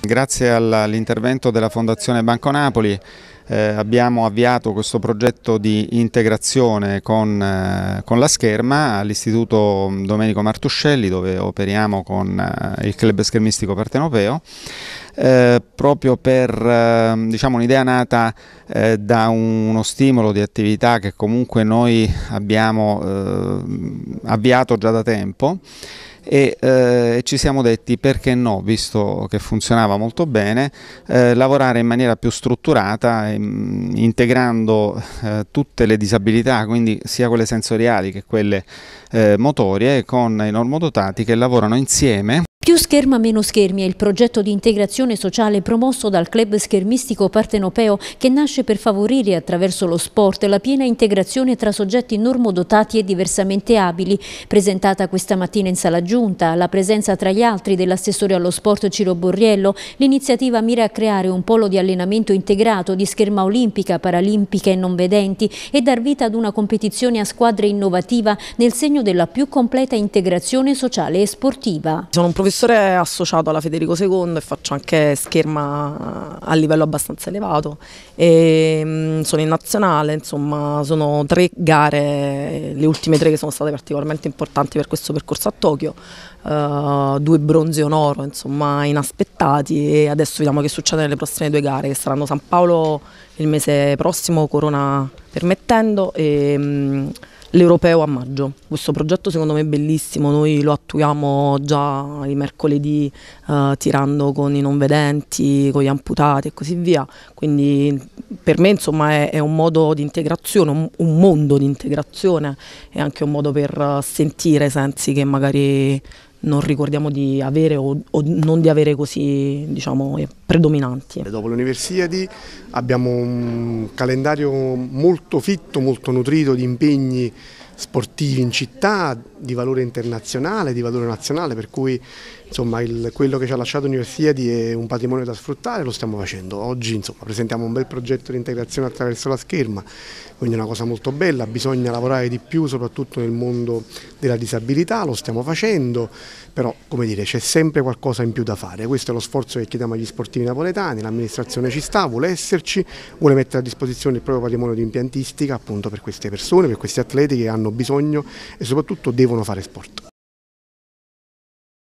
Grazie all'intervento della Fondazione Banco Napoli eh, abbiamo avviato questo progetto di integrazione con, eh, con la scherma all'Istituto Domenico Martuscelli dove operiamo con eh, il club schermistico partenopeo eh, proprio per eh, diciamo, un'idea nata eh, da uno stimolo di attività che comunque noi abbiamo ehm, avviato già da tempo e eh, ci siamo detti perché no, visto che funzionava molto bene, eh, lavorare in maniera più strutturata, in, ehm, integrando eh, tutte le disabilità, quindi sia quelle sensoriali che quelle eh, motorie, con i normodotati che lavorano insieme. Più scherma meno schermi è il progetto di integrazione sociale promosso dal club schermistico partenopeo che nasce per favorire attraverso lo sport la piena integrazione tra soggetti normodotati e diversamente abili. Presentata questa mattina in sala giunta, la presenza tra gli altri dell'assessore allo sport Ciro Borriello, l'iniziativa mira a creare un polo di allenamento integrato di scherma olimpica, paralimpica e non vedenti e dar vita ad una competizione a squadre innovativa nel segno della più completa integrazione sociale e sportiva. Sono un professore professore è associato alla Federico II e faccio anche scherma a livello abbastanza elevato. E, ehm, mh, sono in nazionale, insomma, sono tre gare, le ultime tre che sono state particolarmente importanti per questo percorso a Tokyo. Uh, due bronzi e un oro, insomma, inaspettati e adesso vediamo che succede nelle prossime due gare che saranno San Paolo il mese prossimo, Corona permettendo e ehm, mh, l'Europeo a maggio. Questo progetto secondo me è bellissimo, noi lo attuiamo già i mercoledì eh, tirando con i non vedenti, con gli amputati e così via, quindi per me insomma è, è un modo di integrazione, un, un, mondo di integrazione e anche un modo per eh, sentire sensi che magari non ricordiamo di avere o, o non di avere così diciamo predominanti. Dopo l'Universiadi abbiamo un calendario molto fitto, molto nutrito di impegni sportivi in città di valore internazionale, di valore nazionale, per cui insomma, il, quello che ci ha lasciato Universiadi è un patrimonio da sfruttare, lo stiamo facendo. Oggi insomma, presentiamo un bel progetto di integrazione attraverso la scherma, quindi è una cosa molto bella, bisogna lavorare di più soprattutto nel mondo della disabilità, lo stiamo facendo, però come dire c'è sempre qualcosa in più da fare, questo è lo sforzo che chiediamo agli sportivi collettivi napoletani, l'amministrazione ci sta, vuole esserci, vuole mettere a disposizione il proprio patrimonio di impiantistica appunto per queste persone, per questi atleti che hanno bisogno e soprattutto devono fare sport.